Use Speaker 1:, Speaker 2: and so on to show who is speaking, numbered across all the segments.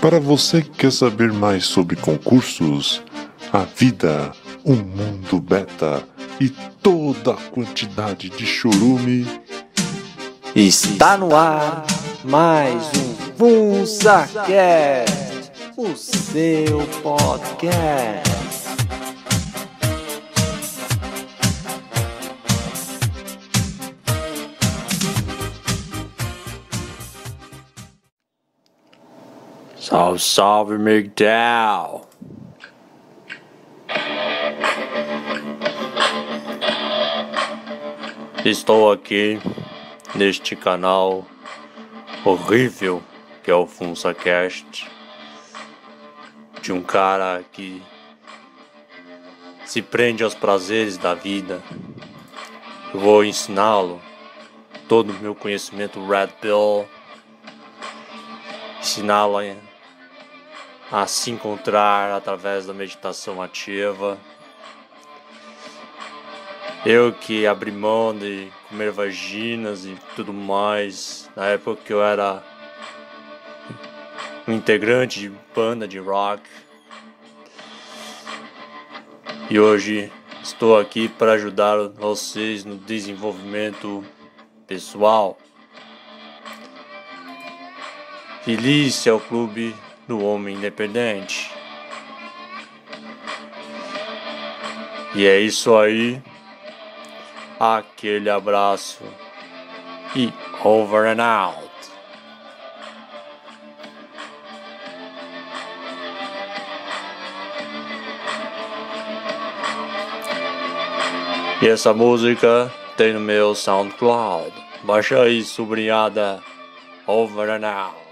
Speaker 1: Para você que quer saber mais sobre concursos, a vida, o um mundo beta e toda a quantidade de churume.
Speaker 2: Está
Speaker 1: no ar mais um VunsaCast, o seu podcast.
Speaker 2: Oh, salve, salve, MGTOW! Estou aqui neste canal horrível que é o FunsaCast de um cara que se prende aos prazeres da vida. vou ensiná-lo todo o meu conhecimento Red Bull. ensiná-lo a se encontrar através da meditação ativa. Eu que abri mão de comer vaginas e tudo mais, na época que eu era um integrante de banda de rock. E hoje estou aqui para ajudar vocês no desenvolvimento pessoal. Feliz é o clube do homem independente. E é isso aí. Aquele abraço e over and out. E essa música tem no meu SoundCloud. Baixa aí, sobrinhada. Over and out.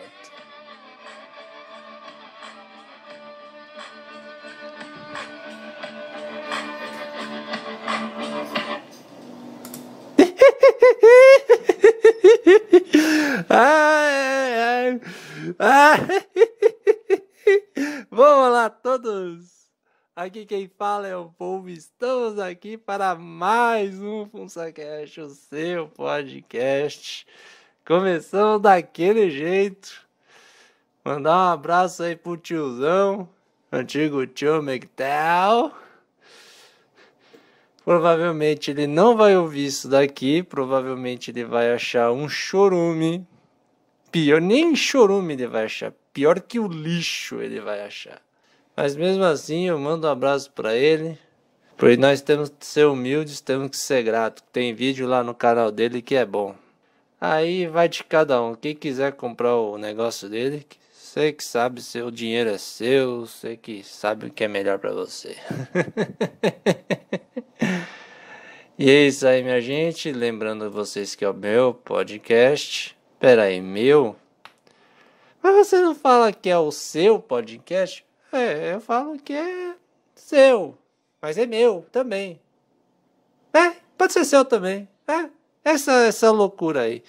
Speaker 1: vamos lá, todos! Aqui quem fala é o povo. Estamos aqui para mais um FunsaCast, o seu podcast. Começamos daquele jeito. Mandar um abraço aí pro tiozão, antigo tio McTell. Provavelmente ele não vai ouvir isso daqui, provavelmente ele vai achar um chorume Pior, nem chorume ele vai achar. Pior que o lixo ele vai achar. Mas mesmo assim, eu mando um abraço para ele. Porque nós temos que ser humildes, temos que ser gratos. Tem vídeo lá no canal dele que é bom. Aí vai de cada um. Quem quiser comprar o negócio dele, você que sabe se o dinheiro é seu, você que sabe o que é melhor para você. e é isso aí, minha gente. Lembrando vocês que é o meu podcast. Peraí, meu? Mas você não fala que é o seu podcast? É, eu falo que é seu, mas é meu também. É, pode ser seu também. É, essa, essa loucura aí.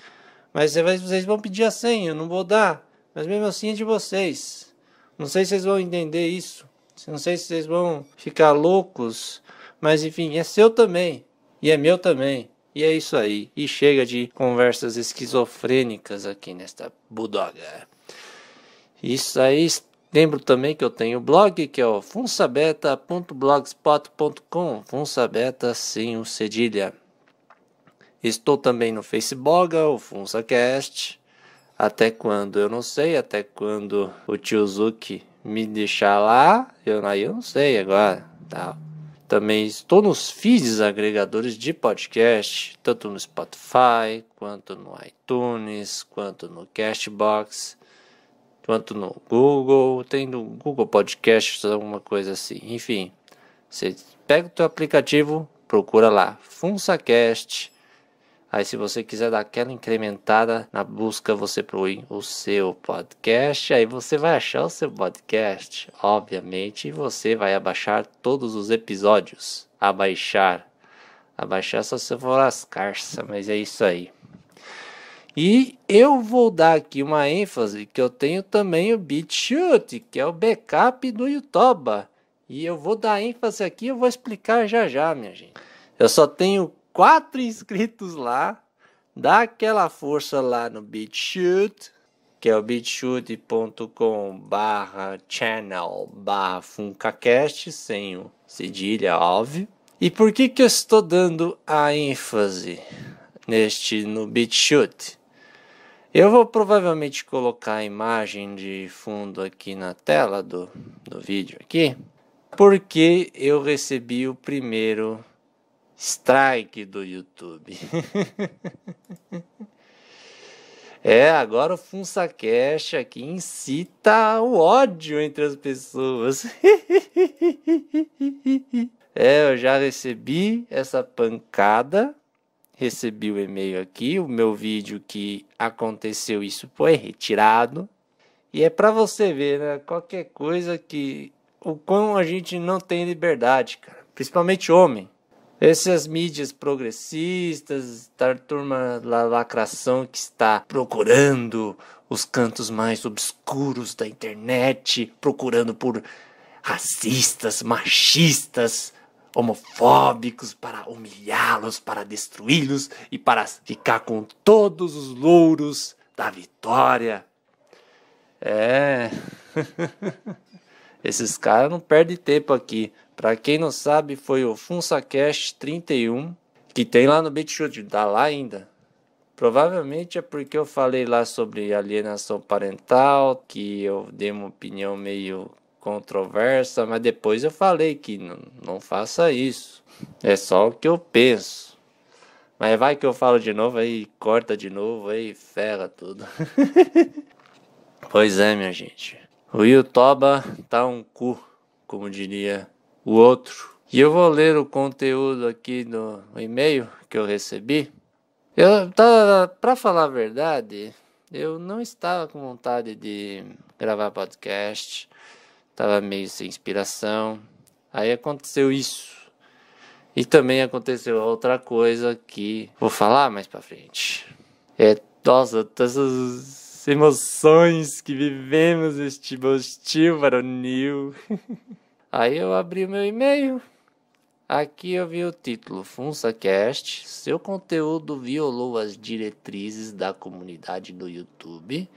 Speaker 1: Mas vocês vão pedir a senha, eu não vou dar. Mas mesmo assim é de vocês. Não sei se vocês vão entender isso. Não sei se vocês vão ficar loucos. Mas enfim, é seu também. E é meu também. E é isso aí. E chega de conversas esquizofrênicas aqui nesta budoga. Isso aí. Lembro também que eu tenho o blog, que é o funsabeta.blogspot.com. Funsabeta sem o cedilha. Estou também no Facebook, o FunsaCast. Até quando? Eu não sei. Até quando o tio Zuki me deixar lá? Eu, aí eu não sei agora. Tá. Também estou nos feeds agregadores de podcast, tanto no Spotify, quanto no iTunes, quanto no Castbox, quanto no Google, tem no Google Podcast, alguma coisa assim. Enfim, você pega o teu aplicativo, procura lá, FunsaCast, Aí, se você quiser dar aquela incrementada na busca, você põe o seu podcast. Aí você vai achar o seu podcast, obviamente, e você vai abaixar todos os episódios. Abaixar. Abaixar só se for as carças, mas é isso aí. E eu vou dar aqui uma ênfase que eu tenho também o BitChute, que é o backup do Yotoba. E eu vou dar ênfase aqui, eu vou explicar já já, minha gente. Eu só tenho quatro inscritos lá, dá aquela força lá no BitChute, que é o bitchute.com barra channel barra Funcacast, sem o cedilha, óbvio. E por que que eu estou dando a ênfase neste no BitChute? Eu vou provavelmente colocar a imagem de fundo aqui na tela do, do vídeo aqui, porque eu recebi o primeiro strike do YouTube. é, agora o FunsaCast aqui incita o ódio entre as pessoas. é, eu já recebi essa pancada, recebi o e-mail aqui, o meu vídeo que aconteceu isso foi retirado. E é para você ver, né? Qualquer coisa que. O quão a gente não tem liberdade, cara. Principalmente homem essas mídias progressistas, da turma da lacração que está procurando os cantos mais obscuros da internet, procurando por racistas, machistas, homofóbicos para humilhá-los, para destruí-los e para ficar com todos os louros da vitória. É. Esses caras não perdem tempo aqui. Para quem não sabe, foi o FunsaCast 31, que tem lá no BitChute, tá lá ainda. Provavelmente é porque eu falei lá sobre alienação parental, que eu dei uma opinião meio controversa, mas depois eu falei que não, não faça isso. É só o que eu penso. Mas vai que eu falo de novo, aí corta de novo, aí ferra tudo. pois é, minha gente. O Yutoba tá um cu, como diria o outro. E eu vou ler o conteúdo aqui no e-mail que eu recebi. Eu tá, para falar a verdade, eu não estava com vontade de gravar podcast. Tava meio sem inspiração. Aí aconteceu isso. E também aconteceu outra coisa que vou falar mais para frente. É, nossa, essas emoções que vivemos este hostil varonil. Aí eu abri meu e-mail. Aqui eu vi o título FunsaCast. Seu conteúdo violou as diretrizes da comunidade do YouTube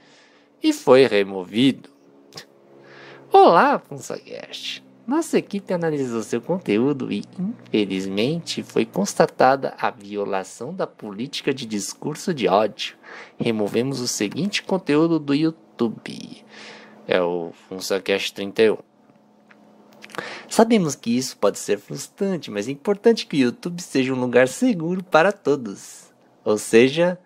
Speaker 1: e foi removido. Olá, FunsaCast. Nossa equipe analisou seu conteúdo e, infelizmente, foi constatada a violação da política de discurso de ódio. Removemos o seguinte conteúdo do YouTube. É o FunsaCast 31. Sabemos que isso pode ser frustrante, mas é importante que o YouTube seja um lugar seguro para todos. Ou seja,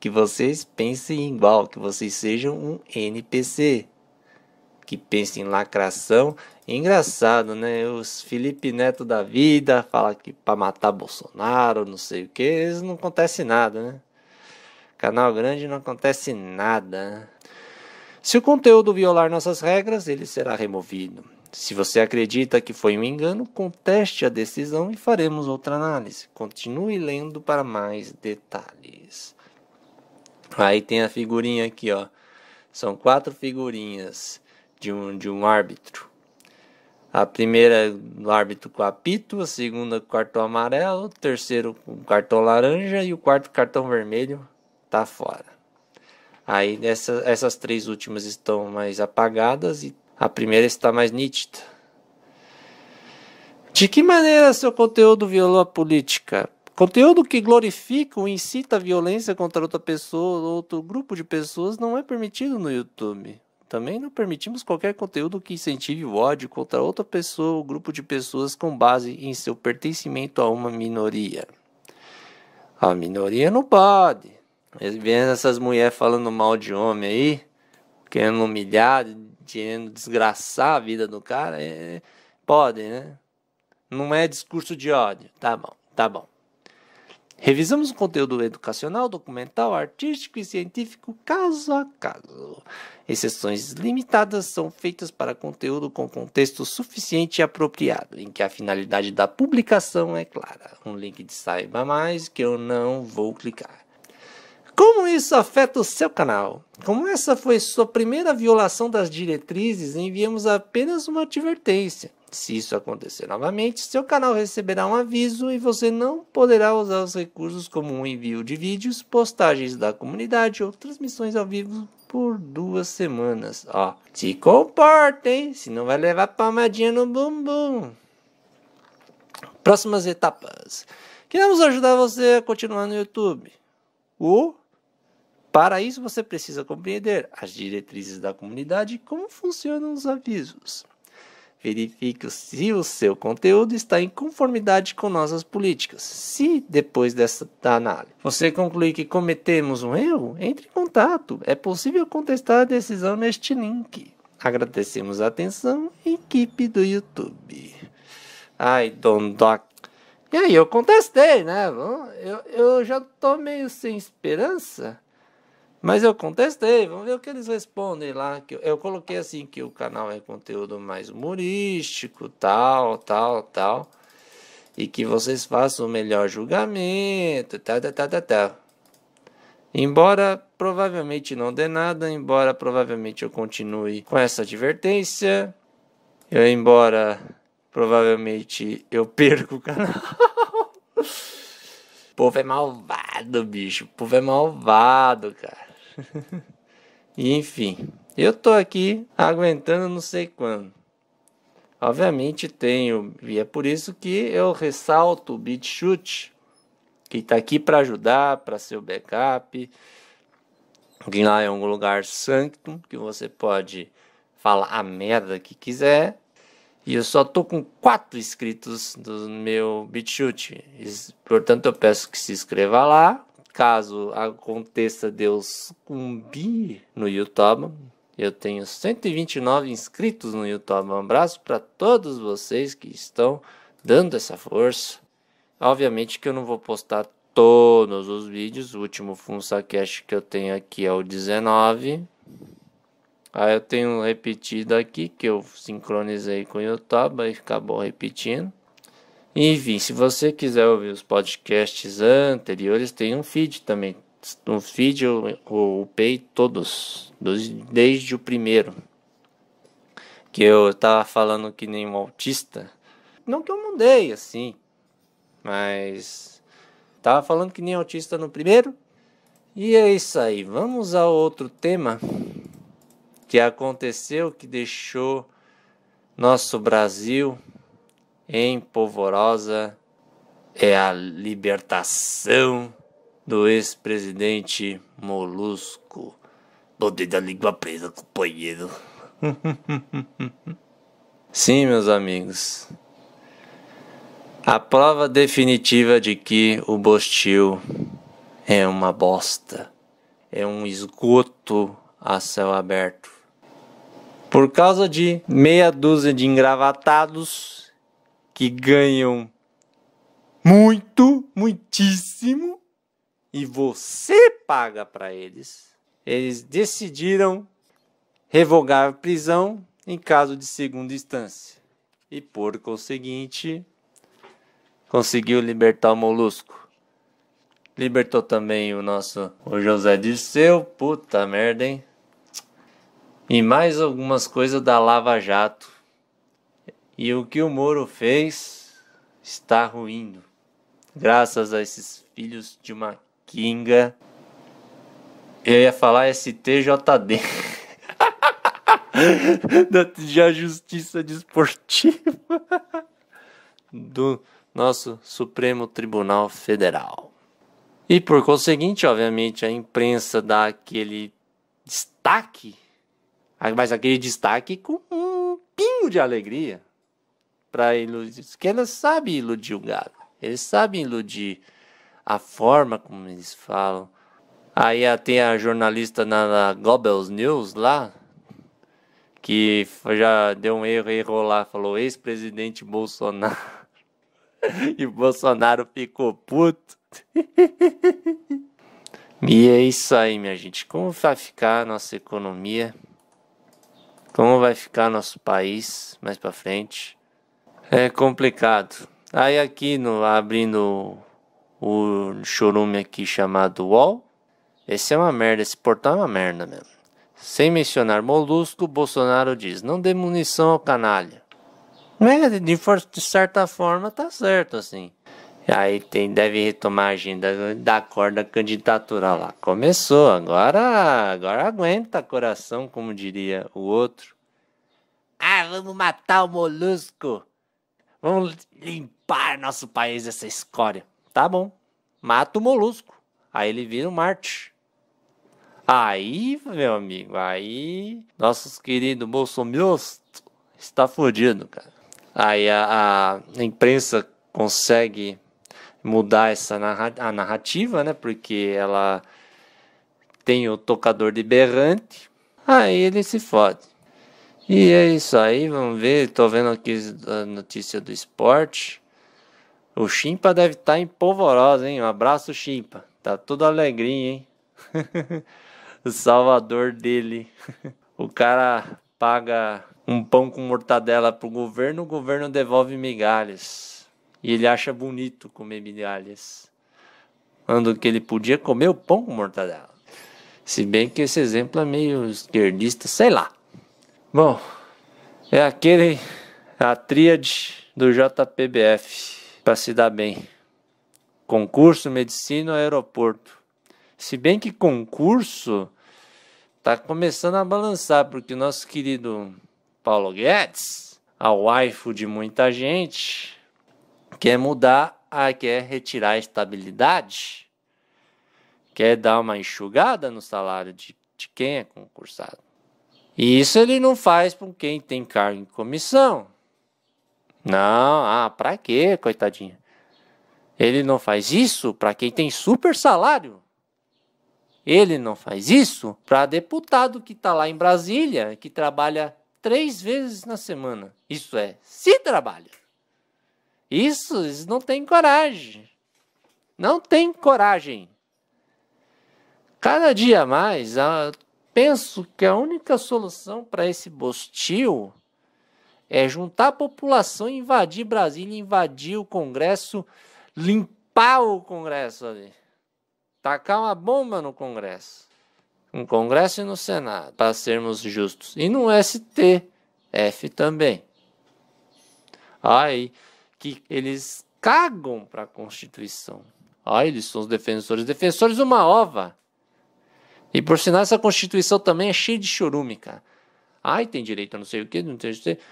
Speaker 1: que vocês pensem igual, que vocês sejam um NPC. Que pensem em lacração. É engraçado, né? Os Felipe Neto da vida fala que para matar Bolsonaro, não sei o que, não acontece nada, né? Canal grande não acontece nada. Se o conteúdo violar nossas regras, ele será removido. Se você acredita que foi um engano, conteste a decisão e faremos outra análise. Continue lendo para mais detalhes. Aí tem a figurinha aqui, ó. São quatro figurinhas de um, de um árbitro. A primeira do árbitro com apito, a segunda com cartão amarelo, o terceiro com cartão laranja e o quarto cartão vermelho tá fora. Aí essas três últimas estão mais apagadas e a primeira está mais nítida. De que maneira seu conteúdo violou a política? Conteúdo que glorifica ou incita a violência contra outra pessoa ou outro grupo de pessoas não é permitido no YouTube. Também não permitimos qualquer conteúdo que incentive o ódio contra outra pessoa ou grupo de pessoas com base em seu pertencimento a uma minoria. A minoria não pode. Vendo essas mulheres falando mal de homem aí, querendo humilhar, querendo desgraçar a vida do cara, é, podem, né? Não é discurso de ódio. Tá bom, tá bom. Revisamos o conteúdo educacional, documental, artístico e científico caso a caso. Exceções limitadas são feitas para conteúdo com contexto suficiente e apropriado, em que a finalidade da publicação é clara. Um link de saiba mais que eu não vou clicar. Como isso afeta o seu canal? Como essa foi sua primeira violação das diretrizes, enviamos apenas uma advertência. Se isso acontecer novamente, seu canal receberá um aviso e você não poderá usar os recursos como um envio de vídeos, postagens da comunidade ou transmissões ao vivo por duas semanas. Ó, se comportem, senão vai levar palmadinha no bumbum. Próximas etapas. Queremos ajudar você a continuar no YouTube. O para isso, você precisa compreender as diretrizes da comunidade e como funcionam os avisos. Verifique se o seu conteúdo está em conformidade com nossas políticas. Se, depois dessa análise, você concluir que cometemos um erro, entre em contato. É possível contestar a decisão neste link. Agradecemos a atenção, equipe do YouTube. Ai, Don Doc. E aí, eu contestei, né? Eu, eu já tô meio sem esperança. Mas eu contestei, vamos ver o que eles respondem lá. Que eu, eu coloquei assim que o canal é conteúdo mais humorístico, tal, tal, tal. E que vocês façam o melhor julgamento, tal, tá, tal, tá, tal, tá, tal, tal. Embora provavelmente não dê nada, embora provavelmente eu continue com essa advertência, eu embora provavelmente eu perco o canal. o povo é malvado, bicho. O povo é malvado, cara. Enfim, eu tô aqui aguentando não sei quando. Obviamente tenho, e é por isso que eu ressalto o BitChute, que está aqui para ajudar, para ser o backup. Alguém lá é um lugar sanctum, que você pode falar a merda que quiser. E eu só tô com quatro inscritos do meu BitChute. Portanto, eu peço que se inscreva lá, caso aconteça Deus cumbi no YouTube. Eu tenho 129 inscritos no YouTube. Um abraço para todos vocês que estão dando essa força. Obviamente que eu não vou postar todos os vídeos. O último FunsaCast que eu tenho aqui é o 19. Aí eu tenho um repetido aqui que eu sincronizei com o YouTube e acabou repetindo. Enfim, se você quiser ouvir os podcasts anteriores, tem um feed também. um feed eu, eu upei todos, desde o primeiro. Que eu tava falando que nem um autista. Não que eu mudei assim, mas tava falando que nem autista no primeiro. E é isso aí. Vamos a outro tema que aconteceu que deixou nosso Brasil em polvorosa é a libertação do ex-presidente Molusco. dedo da língua presa, companheiro. Sim, meus amigos. A prova definitiva de que o Bostil é uma bosta, é um esgoto a céu aberto. Por causa de meia dúzia de engravatados que ganham muito, muitíssimo, e você paga para eles. Eles decidiram revogar a prisão em caso de segunda instância. E por conseguinte, conseguiu libertar o Molusco. Libertou também o nosso o José seu Puta merda, hein? E mais algumas coisas da Lava Jato e o que o Moro fez está ruindo. Graças a esses filhos de uma kinga. Eu ia falar STJD. da Justiça Desportiva. Do nosso Supremo Tribunal Federal. E por conseguinte, obviamente, a imprensa dá aquele destaque, mas aquele destaque com um pingo de alegria para iludir, que elas sabem iludir o gado. Eles sabem iludir a forma como eles falam. Aí tem a jornalista na, na Goebbels News lá, que já deu um erro, errou lá, falou ex-presidente Bolsonaro. e Bolsonaro ficou puto. e é isso aí, minha gente. Como vai ficar a nossa economia? Como vai ficar nosso país mais para frente? É complicado. Aí aqui no abrindo o chorume aqui chamado UOL. Esse é uma merda, esse portal é uma merda mesmo. Sem mencionar Molusco, Bolsonaro diz: não dê munição ao canalha. É, de, de certa forma tá certo assim. Aí tem, deve retomar a agenda da corda candidatura lá. Começou, agora, agora aguenta coração, como diria o outro. Ah, vamos matar o molusco. Vamos limpar nosso país dessa escória. Tá bom. Mata o molusco. Aí ele vira um Marte. Aí, meu amigo, aí nossos queridos bolsominions está fodido, cara. Aí a, a, imprensa consegue mudar essa narra a narrativa, né? Porque ela tem o tocador de berrante, aí ele se fode. E é isso aí, vamos ver. Tô vendo aqui a notícia do esporte. O Chimpa deve estar tá em polvorosa, hein? Um abraço, Chimpa. Tá todo alegrinho, hein? o salvador dele. o cara paga um pão com mortadela pro governo, o governo devolve migalhas. E ele acha bonito comer migalhas. Quando que ele podia comer o pão com mortadela. Se bem que esse exemplo é meio esquerdista, sei lá. Bom, é aquele a tríade do JPBF para se dar bem. Concurso, medicina, aeroporto. Se bem que concurso tá começando a balançar, porque o nosso querido Paulo Guedes, a waifu de muita gente, quer mudar, a, quer retirar a estabilidade, quer dar uma enxugada no salário de, de quem é concursado. E isso ele não faz com quem tem cargo em comissão. Não, ah, para quê, coitadinha? Ele não faz isso para quem tem super salário. Ele não faz isso para deputado que está lá em Brasília, que trabalha três vezes na semana. Isso é, se trabalha. Isso, eles não têm coragem. Não tem coragem. Cada dia mais, penso que a única solução para esse bostil é juntar a população, invadir Brasília, invadir o Congresso, limpar o Congresso ali. Tacar uma bomba no Congresso. No Congresso e no Senado, para sermos justos. E no STF também. Aí que eles cagam para a Constituição. Aí eles são os defensores. Defensores uma ova. E por sinal, essa Constituição também é cheia de chorume, cara. Ai, tem direito a não sei o quê, não tem direito.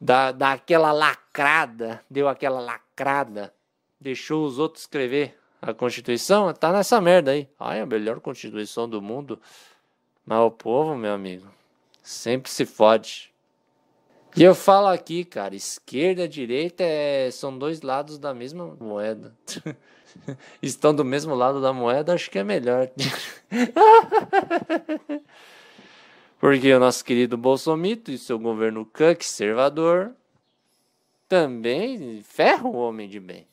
Speaker 1: Dá, dá aquela lacrada, deu aquela lacrada, deixou os outros escrever a Constituição, tá nessa merda aí. Ai, a melhor Constituição do mundo. Mas o povo, meu amigo, sempre se fode. E eu falo aqui, cara, esquerda, e direita é, são dois lados da mesma moeda. estão do mesmo lado da moeda, acho que é melhor. Porque o nosso querido Bolsomito e seu governo conservador também ferram o homem de bem.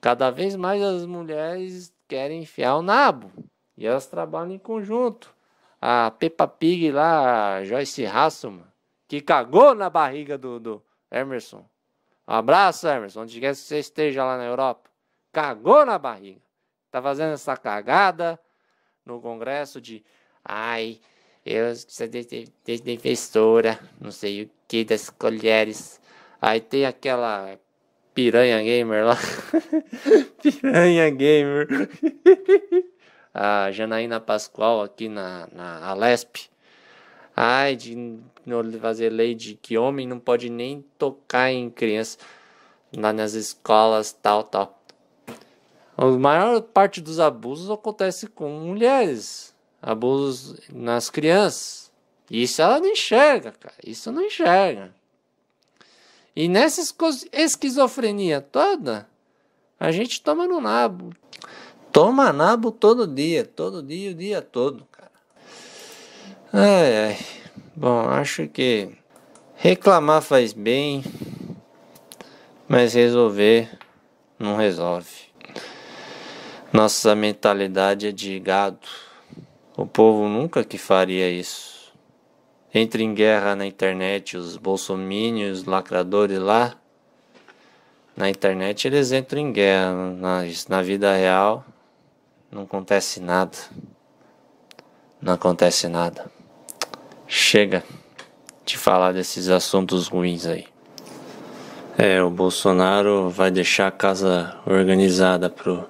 Speaker 1: Cada vez mais as mulheres querem enfiar o nabo e elas trabalham em conjunto. A Peppa Pig lá, a Joyce Hasselman, que cagou na barriga do, do Emerson. Um abraço, Emerson, onde quer que você esteja lá na Europa. Cagou na barriga. tá fazendo essa cagada no Congresso de. Ai, eu sou defensora, não sei o que das colheres. Aí tem aquela piranha gamer lá. piranha gamer. a Janaína Pascoal aqui na, na Alesp. Ai, de fazer lei de que homem não pode nem tocar em criança lá nas escolas, tal, tal. A maior parte dos abusos acontece com mulheres, abusos nas crianças. Isso ela não enxerga, cara. Isso não enxerga. E nessa esquizofrenia toda, a gente toma no nabo. Toma nabo todo dia, todo dia, o dia todo, cara. Ai, ai. Bom, acho que reclamar faz bem, mas resolver não resolve. Nossa mentalidade é de gado. O povo nunca que faria isso. Entre em guerra na internet, os bolsomínios, lacradores lá. Na internet eles entram em guerra, mas na vida real não acontece nada. Não acontece nada. Chega de falar desses assuntos ruins aí. É, o Bolsonaro vai deixar a casa organizada pro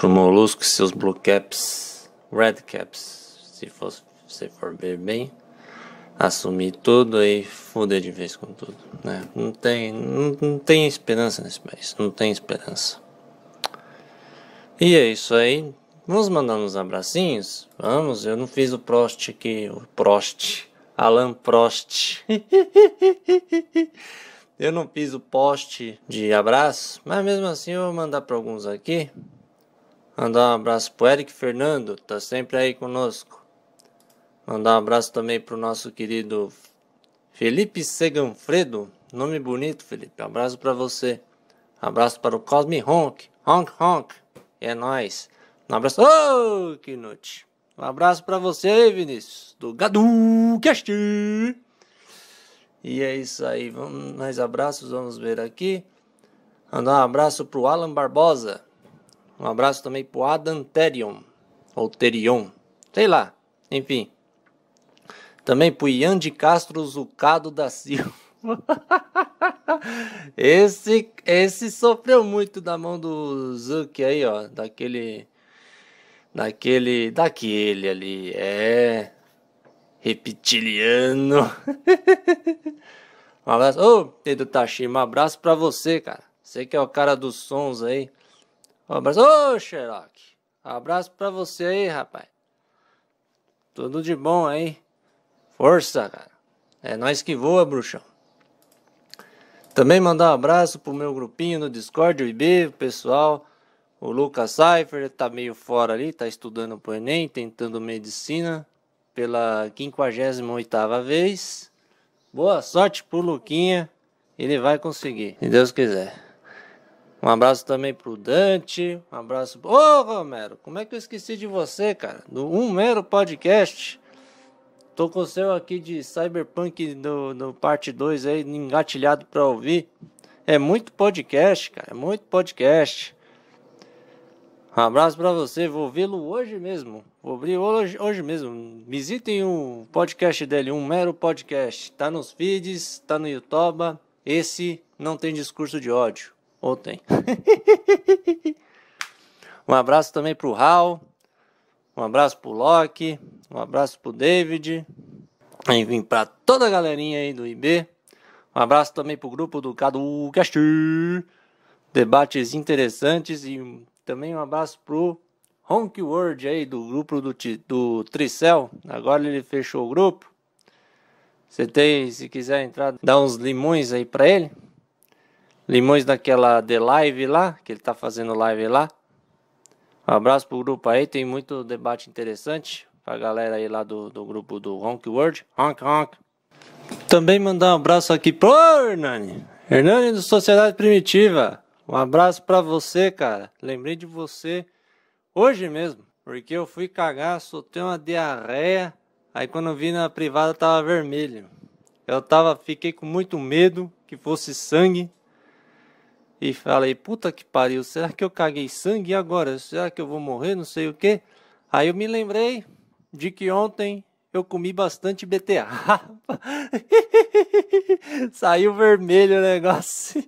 Speaker 1: Pro Molusco e seus Blue Caps, Red Caps, se fosse, se for ver bem, assumir tudo e foder de vez com tudo, né? Não tem, não, não tem esperança nesse país, não tem esperança. E é isso aí, Vamos mandar uns abracinhos? Vamos, eu não fiz o Prost aqui, o Prost, Alan Prost. eu não fiz o post de abraço, mas mesmo assim eu vou mandar para alguns aqui. Mandar um abraço pro Eric Fernando, tá sempre aí conosco. Mandar um abraço também pro nosso querido Felipe Seganfredo, nome bonito, Felipe. Abraço para você. Abraço para o Cosme Honk, Honk Honk. É nós. Um abraço. Oh, que noite. Um abraço para você, Vinícius, do GaduCast. E é isso aí. Vamos mais abraços, vamos ver aqui. Mandar um abraço pro Alan Barbosa. Um abraço também pro Adam Terion, ou Terion, sei lá, enfim. Também pro Ian de Castro Zucado da Silva. esse, esse sofreu muito da mão do Zuc, aí, ó, daquele, daquele, daquele ali, é, reptiliano. um abraço, ô, oh, Pedro Tashima, um abraço pra você, cara. Você que é o cara dos sons aí. Um abraço. Ô, Sherlock. Um abraço pra você aí, rapaz. Tudo de bom aí. Força, cara. É nós que voa, bruxão. Também mandar um abraço pro meu grupinho no Discord, o IB, o pessoal. O Lucas Seifert tá meio fora ali, tá estudando pro Enem, tentando medicina pela 58 vez. Boa sorte pro Luquinha, ele vai conseguir, se Deus quiser. Um abraço também pro Dante. Um abraço. Ô, Romero, como é que eu esqueci de você, cara? Do Um Mero Podcast. Tô com o seu aqui de Cyberpunk no parte 2 aí, engatilhado pra ouvir. É muito podcast, cara. É muito podcast. Um abraço para você, vou ouvi-lo hoje mesmo. Vou abrir hoje, hoje mesmo. Visitem o podcast dele, um mero podcast. Tá nos feeds, tá no YouTube. Esse não tem discurso de ódio. Ontem. um abraço também pro Raul. Um abraço pro Loki. Um abraço pro David. Enfim, para toda a galerinha aí do IB. Um abraço também pro grupo do CaduCast. Debates interessantes e também um abraço pro Honk Word aí do grupo do, do Tricel. Agora ele fechou o grupo. Você tem, se quiser entrar, dá uns limões aí para ele. Limões daquela de live lá, que ele tá fazendo live lá. Um abraço pro grupo aí, tem muito debate interessante pra galera aí lá do, do grupo do Honk World. Honk Honk. Também mandar um abraço aqui pro Hernani. Hernani do Sociedade Primitiva. Um abraço pra você, cara. Lembrei de você hoje mesmo, porque eu fui cagar, soltei uma diarreia. Aí quando vi na privada tava vermelho. Eu tava, fiquei com muito medo que fosse sangue, e falei, puta que pariu, será que eu caguei sangue agora? Será que eu vou morrer? Não sei o quê. Aí eu me lembrei de que ontem eu comi bastante beterraba. Saiu vermelho o negócio.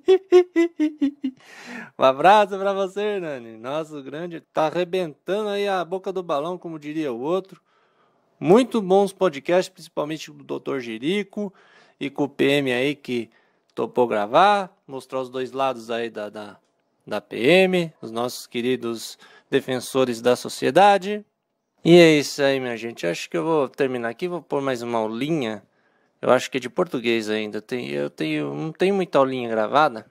Speaker 1: um abraço para você, Hernani. Nosso grande. Tá arrebentando aí a boca do balão, como diria o outro. Muito bons podcasts, principalmente do Dr. Jerico e com o PM aí que topou gravar, mostrar os dois lados aí da, da, da PM, os nossos queridos defensores da sociedade. E é isso aí, minha gente. Acho que eu vou terminar aqui, vou pôr mais uma aulinha. Eu acho que é de português ainda. Tem, eu tenho, não tenho muita aulinha gravada.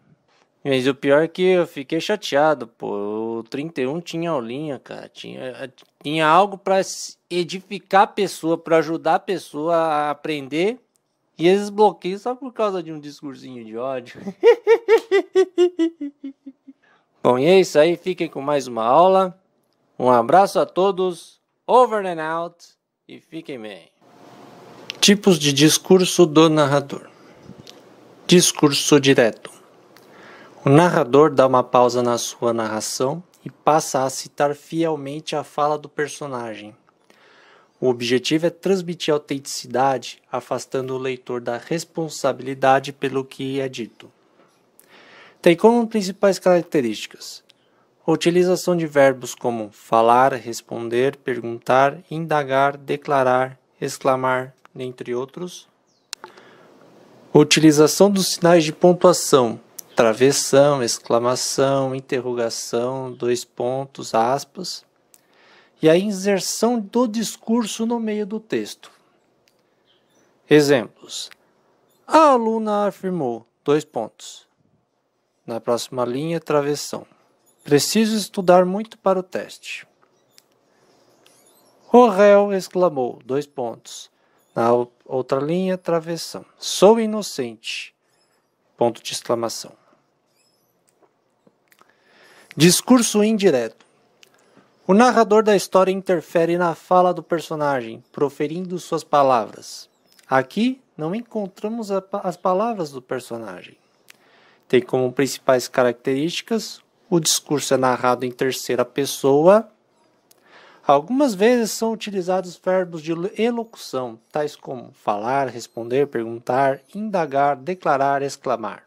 Speaker 1: Mas o pior é que eu fiquei chateado, pô. O 31 tinha aulinha, cara. Tinha, tinha algo para edificar a pessoa, para ajudar a pessoa a aprender e esses bloqueios só por causa de um discursinho de ódio. Bom, e é isso aí. Fiquem com mais uma aula. Um abraço a todos. Over and out. E fiquem bem. Tipos de discurso do narrador: Discurso direto. O narrador dá uma pausa na sua narração e passa a citar fielmente a fala do personagem, o objetivo é transmitir autenticidade, afastando o leitor da responsabilidade pelo que é dito. Tem como principais características utilização de verbos como falar, responder, perguntar, indagar, declarar, exclamar, entre outros. utilização dos sinais de pontuação, travessão, exclamação, interrogação, dois pontos, aspas e a inserção do discurso no meio do texto. Exemplos. A aluna afirmou, dois pontos. Na próxima linha, travessão. Preciso estudar muito para o teste. O réu exclamou, dois pontos. Na outra linha, travessão. Sou inocente. Ponto de exclamação. Discurso indireto. O narrador da história interfere na fala do personagem, proferindo suas palavras. Aqui não encontramos a, as palavras do personagem. Tem como principais características o discurso é narrado em terceira pessoa. Algumas vezes são utilizados verbos de elocução, tais como falar, responder, perguntar, indagar, declarar, exclamar.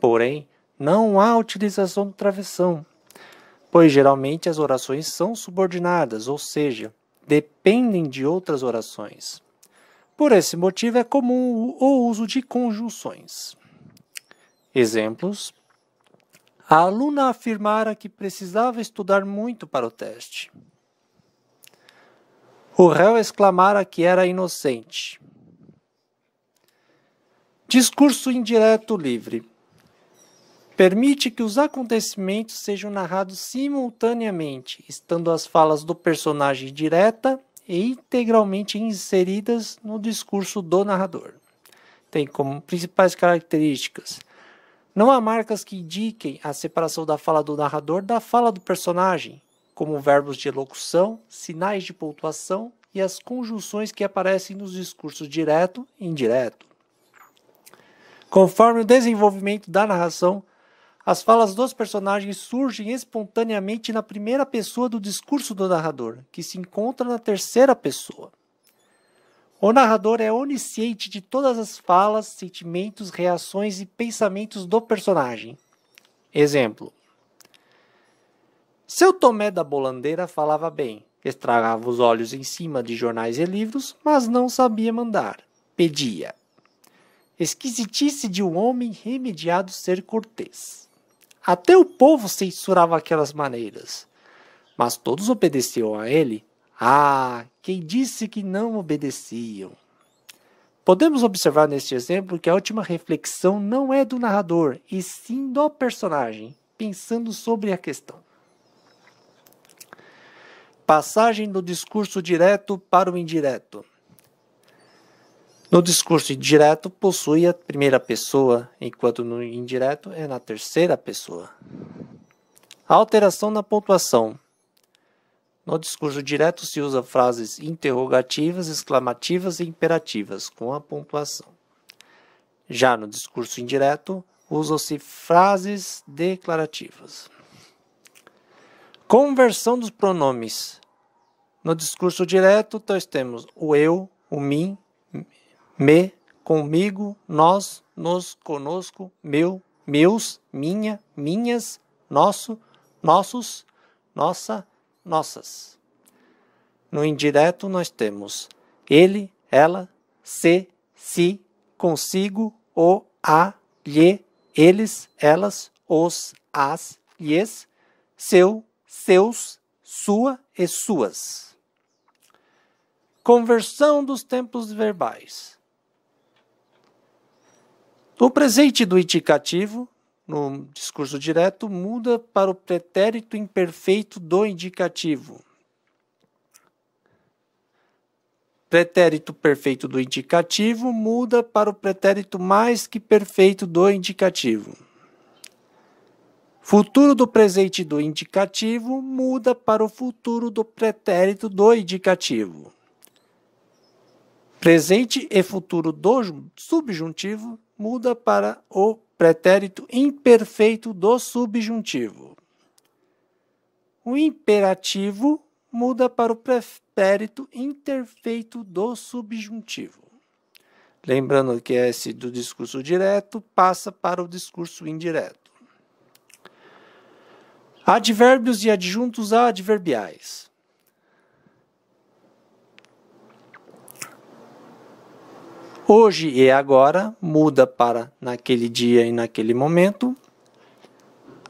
Speaker 1: Porém, não há utilização do travessão, pois geralmente as orações são subordinadas, ou seja, dependem de outras orações. Por esse motivo, é comum o uso de conjunções. Exemplos: A aluna afirmara que precisava estudar muito para o teste. O réu exclamara que era inocente. Discurso indireto livre. Permite que os acontecimentos sejam narrados simultaneamente, estando as falas do personagem direta e integralmente inseridas no discurso do narrador. Tem como principais características: não há marcas que indiquem a separação da fala do narrador da fala do personagem, como verbos de locução, sinais de pontuação e as conjunções que aparecem nos discursos direto e indireto. Conforme o desenvolvimento da narração, as falas dos personagens surgem espontaneamente na primeira pessoa do discurso do narrador, que se encontra na terceira pessoa. O narrador é onisciente de todas as falas, sentimentos, reações e pensamentos do personagem. Exemplo: Seu Tomé da Bolandeira falava bem, estragava os olhos em cima de jornais e livros, mas não sabia mandar. Pedia. Esquisitice de um homem remediado ser cortês. Até o povo censurava aquelas maneiras. Mas todos obedeciam a ele? Ah, quem disse que não obedeciam? Podemos observar neste exemplo que a última reflexão não é do narrador, e sim do personagem, pensando sobre a questão. Passagem do discurso direto para o indireto. No discurso direto, possui a primeira pessoa, enquanto no indireto é na terceira pessoa. A alteração na pontuação. No discurso direto se usa frases interrogativas, exclamativas e imperativas com a pontuação. Já no discurso indireto, usam-se frases declarativas. Conversão dos pronomes. No discurso direto, nós temos o eu, o mim me, comigo, nós, nos, conosco, meu, meus, minha, minhas, nosso, nossos, nossa, nossas. No indireto nós temos ele, ela, se, si, consigo, o, a, lhe, eles, elas, os, as, lhes, seu, seus, sua e suas. Conversão dos tempos verbais. O presente do indicativo, no discurso direto, muda para o pretérito imperfeito do indicativo. Pretérito perfeito do indicativo muda para o pretérito mais que perfeito do indicativo. Futuro do presente do indicativo muda para o futuro do pretérito do indicativo. Presente e futuro do subjuntivo muda para o pretérito imperfeito do subjuntivo. O imperativo muda para o pretérito imperfeito do subjuntivo. Lembrando que esse do discurso direto passa para o discurso indireto. Advérbios e adjuntos adverbiais. Hoje e agora muda para naquele dia e naquele momento.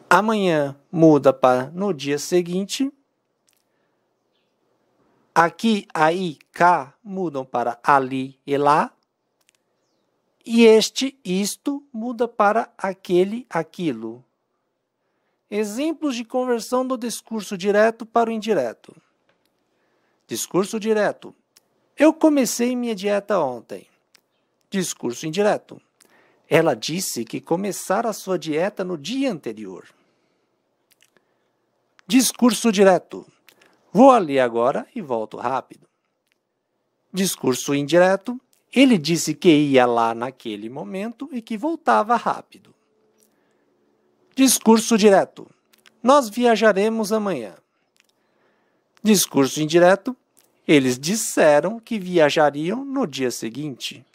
Speaker 1: Amanhã muda para no dia seguinte. Aqui, aí, cá mudam para ali e lá. E este, isto muda para aquele, aquilo. Exemplos de conversão do discurso direto para o indireto. Discurso direto. Eu comecei minha dieta ontem. Discurso indireto. Ela disse que começara sua dieta no dia anterior. Discurso direto. Vou ali agora e volto rápido. Discurso indireto. Ele disse que ia lá naquele momento e que voltava rápido. Discurso direto. Nós viajaremos amanhã. Discurso indireto. Eles disseram que viajariam no dia seguinte.